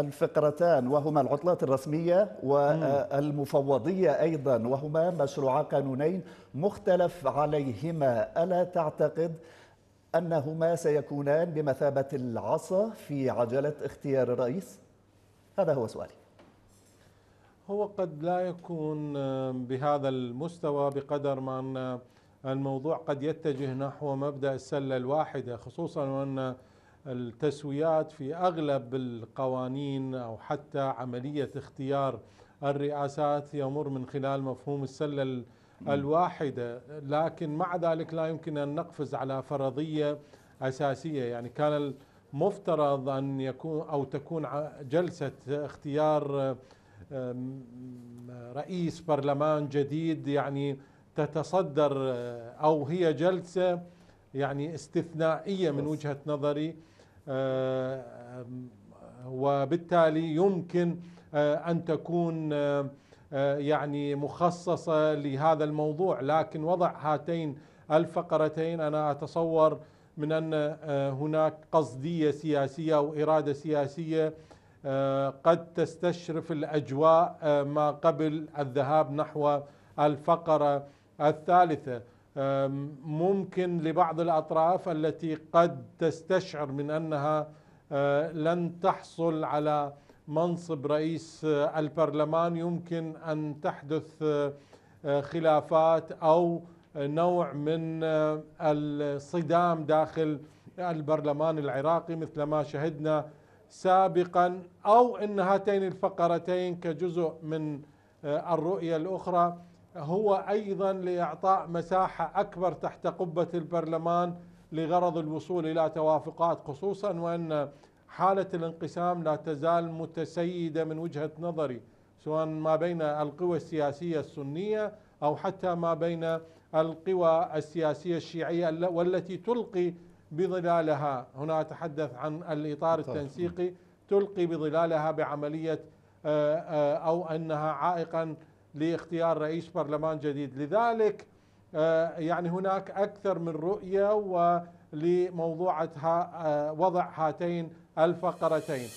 الفقرتان وهما العطلات الرسمية والمفوضية أيضا وهما مشروع قانونين مختلف عليهما ألا تعتقد أنهما سيكونان بمثابة العصا في عجلة اختيار الرئيس؟ هذا هو سؤالي هو قد لا يكون بهذا المستوى بقدر ما أن الموضوع قد يتجه نحو مبدأ السلة الواحدة خصوصا وأن التسويات في اغلب القوانين او حتى عمليه اختيار الرئاسات يمر من خلال مفهوم السله الواحده لكن مع ذلك لا يمكن ان نقفز على فرضيه اساسيه يعني كان المفترض ان يكون او تكون جلسه اختيار رئيس برلمان جديد يعني تتصدر آه، او هي جلسه يعني استثنائيه من وجهه نظري آه، وبالتالي يمكن آه، ان تكون آه، يعني مخصصه لهذا الموضوع لكن وضع هاتين الفقرتين انا اتصور من ان هناك قصديه سياسيه او اراده سياسيه قد تستشرف الاجواء ما قبل الذهاب نحو الفقره الثالثه ممكن لبعض الأطراف التي قد تستشعر من أنها آه، لن تحصل على منصب رئيس آه، البرلمان يمكن أن تحدث آه، خلافات أو نوع من الصدام داخل البرلمان العراقي مثل ما شهدنا سابقا أو أن هاتين الفقرتين كجزء من الرؤية الأخرى هو أيضا لإعطاء مساحة أكبر تحت قبة البرلمان لغرض الوصول إلى توافقات خصوصا وأن حالة الانقسام لا تزال متسيدة من وجهة نظري سواء ما بين القوى السياسية السنية أو حتى ما بين القوى السياسية الشيعية والتي تلقي بظلالها هنا أتحدث عن الإطار طيب. التنسيقي تلقي بظلالها بعملية آه، آه، أو أنها عائقا لاختيار رئيس برلمان جديد لذلك آه، يعني هناك أكثر من رؤية ولموضوع آه، وضع هاتين الفقرتين